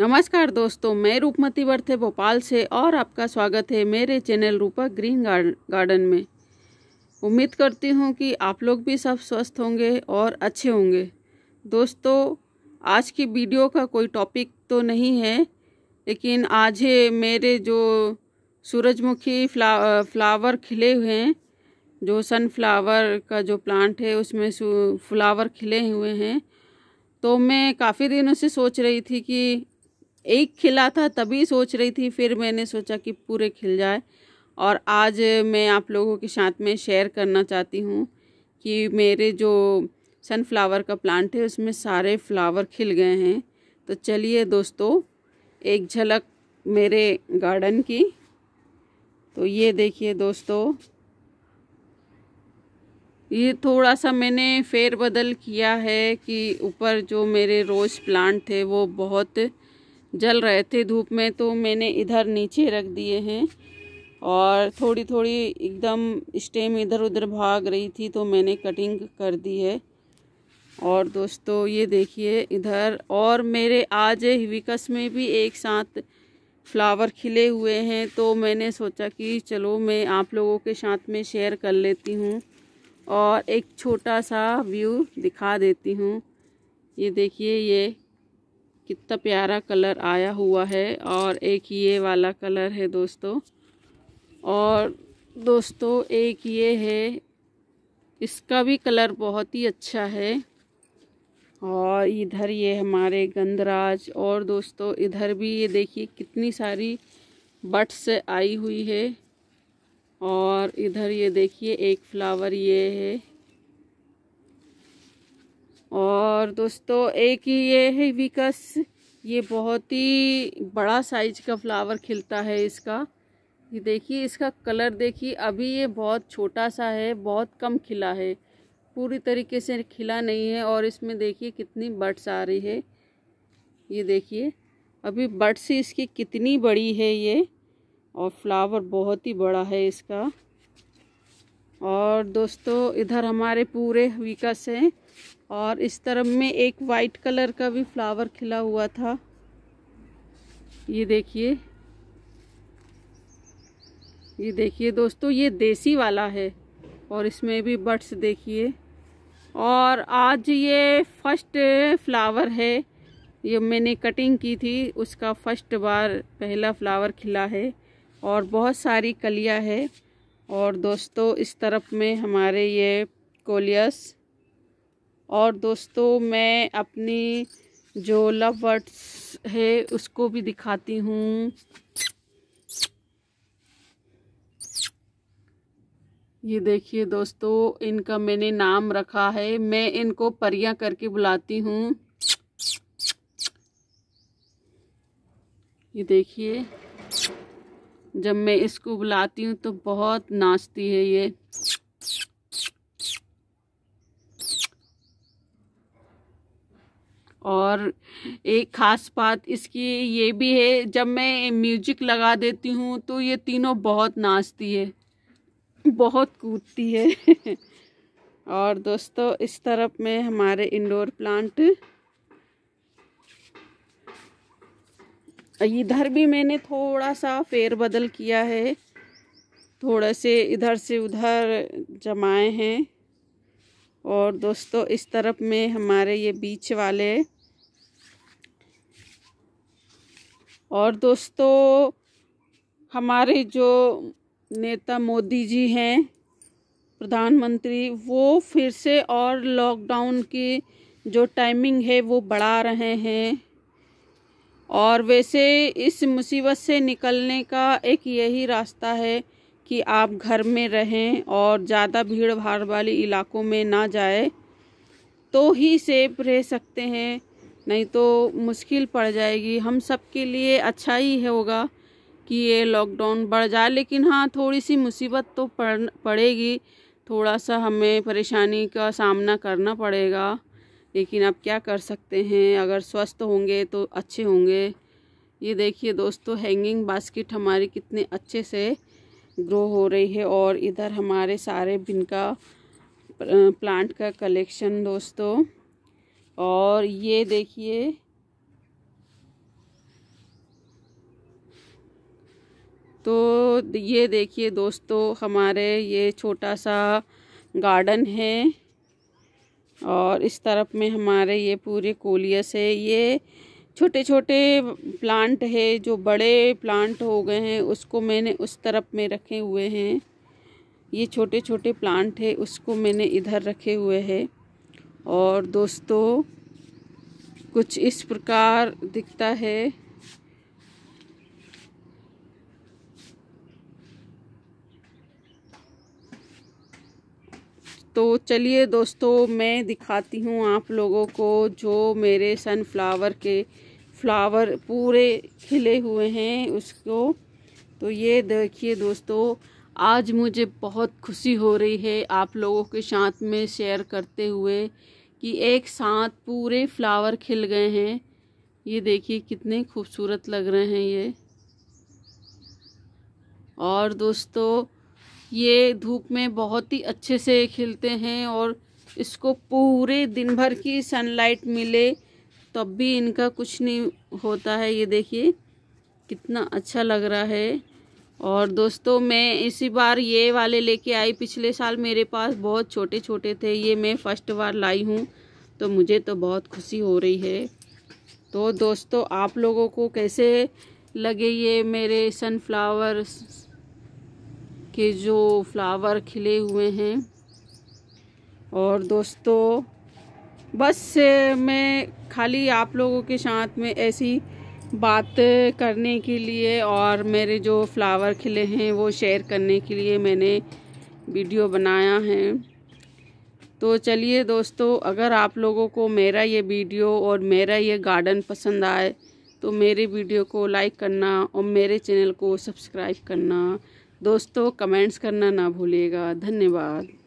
नमस्कार दोस्तों मैं रूपमती है भोपाल से और आपका स्वागत है मेरे चैनल रूपा ग्रीन गार्डन में उम्मीद करती हूँ कि आप लोग भी सब स्वस्थ होंगे और अच्छे होंगे दोस्तों आज की वीडियो का कोई टॉपिक तो नहीं है लेकिन आज है मेरे जो सूरजमुखी फ्ला फ्लावर खिले हुए हैं जो सनफ्लावर का जो प्लांट है उसमें फ्लावर खिले हुए हैं तो मैं काफ़ी दिनों से सोच रही थी कि एक खिला था तभी सोच रही थी फिर मैंने सोचा कि पूरे खिल जाए और आज मैं आप लोगों के साथ में शेयर करना चाहती हूँ कि मेरे जो सनफ्लावर का प्लांट है उसमें सारे फ्लावर खिल गए हैं तो चलिए दोस्तों एक झलक मेरे गार्डन की तो ये देखिए दोस्तों ये थोड़ा सा मैंने फेर बदल किया है कि ऊपर जो मेरे रोज़ प्लांट थे वो बहुत जल रहे थे धूप में तो मैंने इधर नीचे रख दिए हैं और थोड़ी थोड़ी एकदम स्टेम इधर उधर भाग रही थी तो मैंने कटिंग कर दी है और दोस्तों ये देखिए इधर और मेरे आज हिविकस में भी एक साथ फ्लावर खिले हुए हैं तो मैंने सोचा कि चलो मैं आप लोगों के साथ में शेयर कर लेती हूँ और एक छोटा सा व्यू दिखा देती हूँ ये देखिए ये कितना प्यारा कलर आया हुआ है और एक ये वाला कलर है दोस्तों और दोस्तों एक ये है इसका भी कलर बहुत ही अच्छा है और इधर ये हमारे गंदराज और दोस्तों इधर भी ये देखिए कितनी सारी बट्स आई हुई है और इधर ये देखिए एक फ्लावर ये है और दोस्तों एक ही ये है विकस ये बहुत ही बड़ा साइज का फ्लावर खिलता है इसका ये देखिए इसका कलर देखिए अभी ये बहुत छोटा सा है बहुत कम खिला है पूरी तरीके से खिला नहीं है और इसमें देखिए कितनी बर्ड्स आ रही है ये देखिए अभी बर्ड्स इसकी कितनी बड़ी है ये और फ्लावर बहुत ही बड़ा है इसका और दोस्तों इधर हमारे पूरे विकस हैं और इस तरफ में एक वाइट कलर का भी फ्लावर खिला हुआ था ये देखिए ये देखिए दोस्तों ये देसी वाला है और इसमें भी बर्ड्स देखिए और आज ये फर्स्ट फ्लावर है ये मैंने कटिंग की थी उसका फर्स्ट बार पहला फ्लावर खिला है और बहुत सारी कलियां है और दोस्तों इस तरफ में हमारे ये कोलियस और दोस्तों मैं अपनी जो लव वर्ड्स है उसको भी दिखाती हूँ ये देखिए दोस्तों इनका मैंने नाम रखा है मैं इनको परियां करके बुलाती हूँ ये देखिए जब मैं इसको बुलाती हूँ तो बहुत नाचती है ये और एक ख़ास बात इसकी ये भी है जब मैं म्यूजिक लगा देती हूँ तो ये तीनों बहुत नाचती है बहुत कूदती है और दोस्तों इस तरफ में हमारे इंडोर प्लांट इधर भी मैंने थोड़ा सा फेरबदल किया है थोड़ा से इधर से उधर जमाए हैं और दोस्तों इस तरफ में हमारे ये बीच वाले और दोस्तों हमारे जो नेता मोदी जी हैं प्रधानमंत्री वो फिर से और लॉकडाउन की जो टाइमिंग है वो बढ़ा रहे हैं और वैसे इस मुसीबत से निकलने का एक यही रास्ता है कि आप घर में रहें और ज़्यादा भीड़ भाड़ वाले इलाकों में ना जाए तो ही सेफ रह सकते हैं नहीं तो मुश्किल पड़ जाएगी हम सब के लिए अच्छा ही होगा कि ये लॉकडाउन बढ़ जाए लेकिन हाँ थोड़ी सी मुसीबत तो पड़ पड़ेगी थोड़ा सा हमें परेशानी का सामना करना पड़ेगा लेकिन आप क्या कर सकते हैं अगर स्वस्थ होंगे तो अच्छे होंगे ये देखिए दोस्तों हैंगिंग बास्केट हमारी कितने अच्छे से ग्रो हो रही है और इधर हमारे सारे बिनका प्लांट का कलेक्शन दोस्तों और ये देखिए तो ये देखिए दोस्तों हमारे ये छोटा सा गार्डन है और इस तरफ में हमारे ये पूरे कोलियस है ये छोटे छोटे प्लांट है जो बड़े प्लांट हो गए हैं उसको मैंने उस तरफ में रखे हुए हैं ये छोटे छोटे प्लांट है उसको मैंने इधर रखे हुए है और दोस्तों कुछ इस प्रकार दिखता है तो चलिए दोस्तों मैं दिखाती हूँ आप लोगों को जो मेरे सनफ्लावर के फ्लावर पूरे खिले हुए हैं उसको तो ये देखिए दोस्तों आज मुझे बहुत खुशी हो रही है आप लोगों के साथ में शेयर करते हुए कि एक साथ पूरे फ्लावर खिल गए हैं ये देखिए कितने खूबसूरत लग रहे हैं ये और दोस्तों ये धूप में बहुत ही अच्छे से खिलते हैं और इसको पूरे दिन भर की सनलाइट मिले तब भी इनका कुछ नहीं होता है ये देखिए कितना अच्छा लग रहा है और दोस्तों मैं इसी बार ये वाले लेके आई पिछले साल मेरे पास बहुत छोटे छोटे थे ये मैं फ़र्स्ट बार लाई हूँ तो मुझे तो बहुत खुशी हो रही है तो दोस्तों आप लोगों को कैसे लगे ये मेरे सनफ्लावर्स के जो फ्लावर खिले हुए हैं और दोस्तों बस मैं खाली आप लोगों के साथ में ऐसी बात करने के लिए और मेरे जो फ्लावर खिले हैं वो शेयर करने के लिए मैंने वीडियो बनाया है तो चलिए दोस्तों अगर आप लोगों को मेरा ये वीडियो और मेरा ये गार्डन पसंद आए तो मेरे वीडियो को लाइक करना और मेरे चैनल को सब्सक्राइब करना दोस्तों कमेंट्स करना ना भूलिएगा धन्यवाद